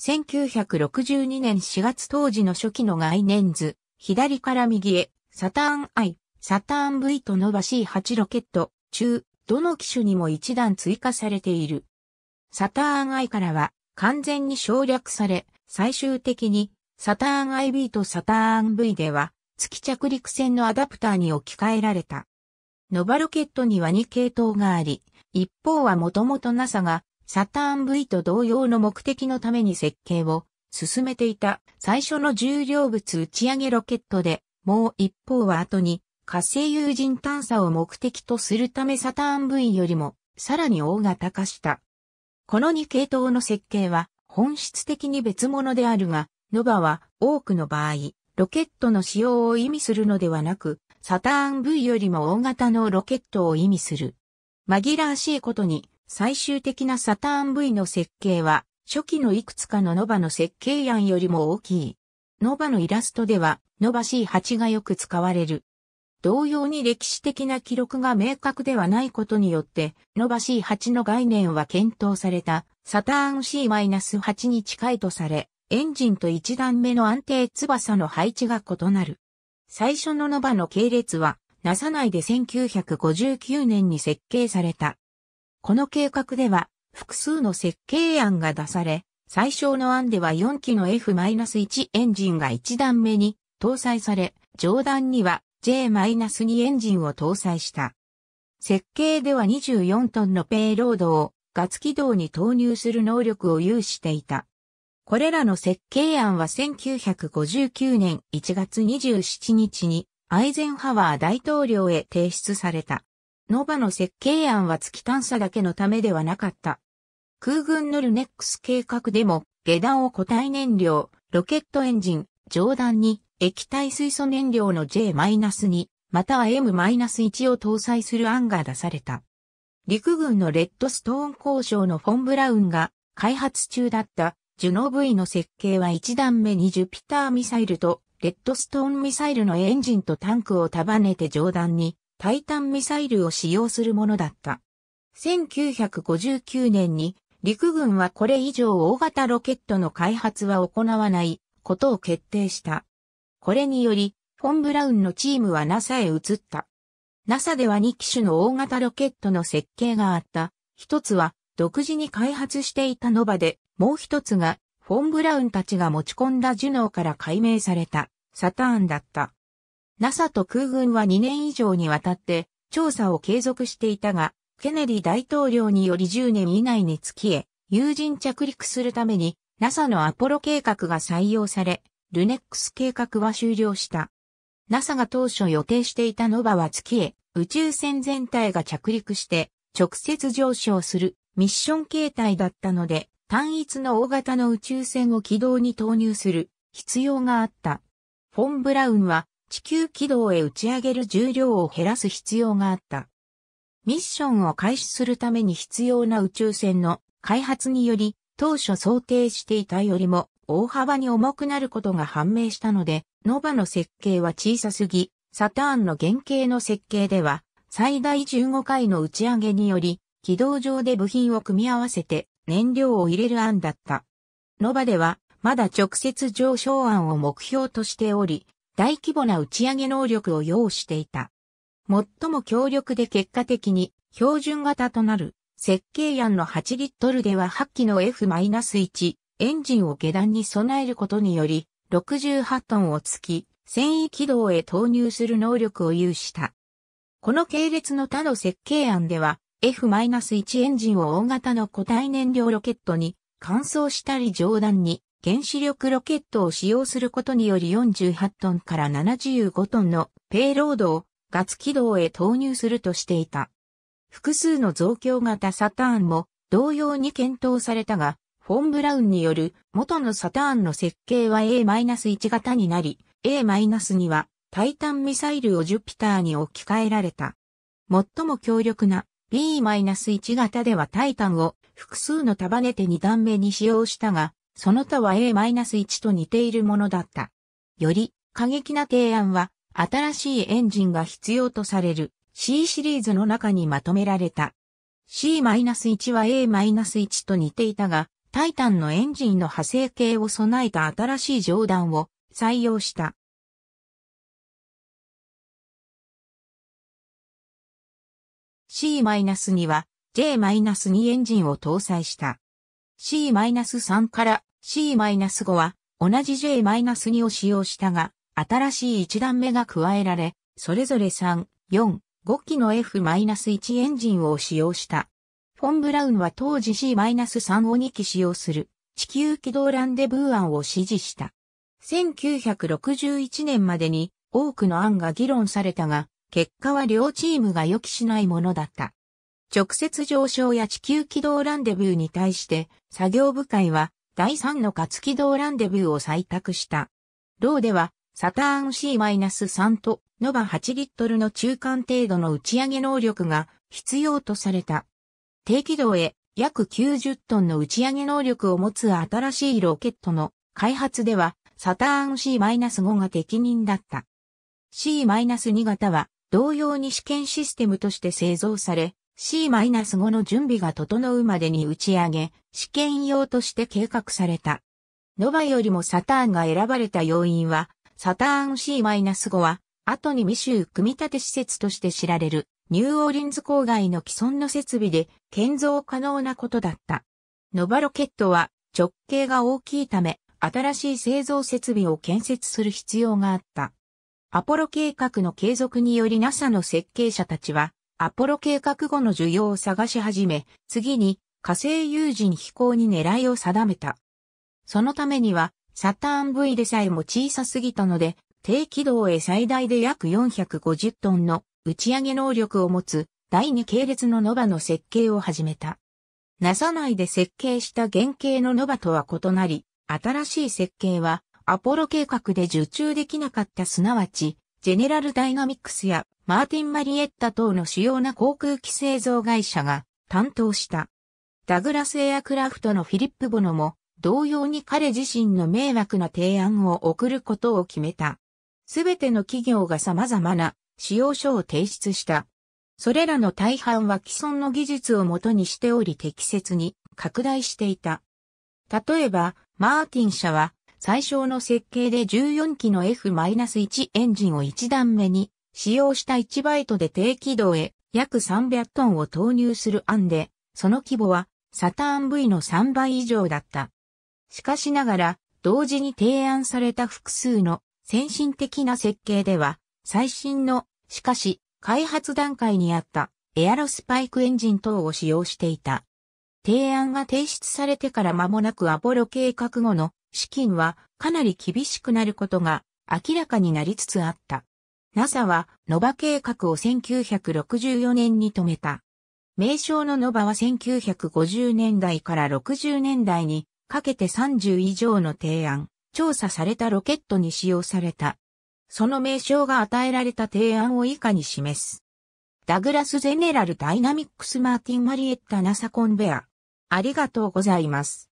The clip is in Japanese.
1962年4月当時の初期の概念図、左から右へ、サターン I、サターン V と伸ばし8ロケット、中、どの機種にも一段追加されている。サターン I からは完全に省略され、最終的にサターン IB とサターン V では月着陸船のアダプターに置き換えられた。ノバロケットには2系統があり、一方はもともと NASA がサターン V と同様の目的のために設計を進めていた最初の重量物打ち上げロケットで、もう一方は後に火星有人探査を目的とするためサターン V よりもさらに大型化した。この2系統の設計は本質的に別物であるが、ノバは多くの場合、ロケットの使用を意味するのではなく、サターン V よりも大型のロケットを意味する。紛らわしいことに、最終的なサターン V の設計は、初期のいくつかのノバの設計案よりも大きい。ノバのイラストでは、ノバ C8 がよく使われる。同様に歴史的な記録が明確ではないことによって、ノバ C8 の概念は検討された、サターン C-8 に近いとされ、エンジンと一段目の安定翼の配置が異なる。最初のノバの系列は、ナサ内で1959年に設計された。この計画では複数の設計案が出され、最小の案では4機の F-1 エンジンが1段目に搭載され、上段には J-2 エンジンを搭載した。設計では24トンのペイロードをガツ軌道に投入する能力を有していた。これらの設計案は1959年1月27日にアイゼンハワー大統領へ提出された。ノバの設計案は月探査だけのためではなかった。空軍のルネックス計画でも、下段を固体燃料、ロケットエンジン、上段に液体水素燃料の J-2、または M-1 を搭載する案が出された。陸軍のレッドストーン交渉のフォン・ブラウンが開発中だったジュノブ V の設計は1段目にジュピターミサイルとレッドストーンミサイルのエンジンとタンクを束ねて上段にタイタンミサイルを使用するものだった。1959年に陸軍はこれ以上大型ロケットの開発は行わないことを決定した。これにより、フォン・ブラウンのチームは NASA へ移った。NASA では2機種の大型ロケットの設計があった。一つは独自に開発していたノバで、もう一つがフォン・ブラウンたちが持ち込んだジュノーから解明されたサターンだった。NASA と空軍は2年以上にわたって調査を継続していたが、ケネディ大統領により10年以内に月へ有人着陸するために NASA のアポロ計画が採用され、ルネックス計画は終了した。NASA が当初予定していたノバは月へ宇宙船全体が着陸して直接上昇するミッション形態だったので単一の大型の宇宙船を軌道に投入する必要があった。フォン・ブラウンは地球軌道へ打ち上げる重量を減らす必要があった。ミッションを開始するために必要な宇宙船の開発により、当初想定していたよりも大幅に重くなることが判明したので、ノバの設計は小さすぎ、サターンの原型の設計では、最大15回の打ち上げにより、軌道上で部品を組み合わせて燃料を入れる案だった。ノバでは、まだ直接上昇案を目標としており、大規模な打ち上げ能力を要していた。最も強力で結果的に標準型となる設計案の8リットルでは8機の F-1 エンジンを下段に備えることにより68トンをき繊維軌道へ投入する能力を有した。この系列の他の設計案では F-1 エンジンを大型の固体燃料ロケットに乾燥したり上段に原子力ロケットを使用することにより48トンから75トンのペイロードをガツ軌道へ投入するとしていた。複数の増強型サターンも同様に検討されたが、フォン・ブラウンによる元のサターンの設計は A-1 型になり、A-2 はタイタンミサイルをジュピターに置き換えられた。最も強力な B-1 型ではタイタンを複数の束ねて2段目に使用したが、その他は A-1 と似ているものだった。より過激な提案は、新しいエンジンが必要とされる C シリーズの中にまとめられた。C-1 は A-1 と似ていたが、タイタンのエンジンの派生系を備えた新しい上段を採用した。C-2 は J-2 エンジンを搭載した。C-3 から C-5 は同じ J-2 を使用したが、新しい1段目が加えられ、それぞれ3、4、5機の F-1 エンジンを使用した。フォン・ブラウンは当時 C-3 を2機使用する地球軌道ランデブー案を支持した。1961年までに多くの案が議論されたが、結果は両チームが予期しないものだった。直接上昇や地球軌道ランデブーに対して、作業部会は第3の活軌道ランデブーを採択した。ローでは、サターン C-3 と、ノバ8リットルの中間程度の打ち上げ能力が必要とされた。低軌道へ約90トンの打ち上げ能力を持つ新しいロケットの開発では、サターン C-5 が適任だった。C-2 型は同様に試験システムとして製造され、C-5 の準備が整うまでに打ち上げ、試験用として計画された。ノバよりもサターンが選ばれた要因は、サターン C-5 は、後に未シ組み立て施設として知られる、ニューオーリンズ郊外の既存の設備で建造可能なことだった。ノバロケットは直径が大きいため、新しい製造設備を建設する必要があった。アポロ計画の継続により NASA の設計者たちは、アポロ計画後の需要を探し始め、次に火星有人飛行に狙いを定めた。そのためには、サターン V でさえも小さすぎたので、低軌道へ最大で約450トンの打ち上げ能力を持つ第二系列のノバの設計を始めた。NASA 内で設計した原型のノバとは異なり、新しい設計はアポロ計画で受注できなかったすなわちジェネラルダイナミックスやマーティン・マリエッタ等の主要な航空機製造会社が担当した。ダグラスエアクラフトのフィリップ・ボノも同様に彼自身の迷惑な提案を送ることを決めた。すべての企業が様々な使用書を提出した。それらの大半は既存の技術をもとにしており適切に拡大していた。例えば、マーティン社は最小の設計で14機の F-1 エンジンを1段目に使用した1バイトで低軌道へ約300トンを投入する案で、その規模はサターン V の3倍以上だった。しかしながら、同時に提案された複数の先進的な設計では、最新の、しかし、開発段階にあったエアロスパイクエンジン等を使用していた。提案が提出されてから間もなくアポロ計画後の資金はかなり厳しくなることが明らかになりつつあった。NASA は、ノバ計画を1964年に止めた。名称のノバは1950年代から60年代にかけて30以上の提案、調査されたロケットに使用された。その名称が与えられた提案を以下に示す。ダグラス・ゼネラル・ダイナミックス・マーティン・マリエッタ・ナサ・コンベア。ありがとうございます。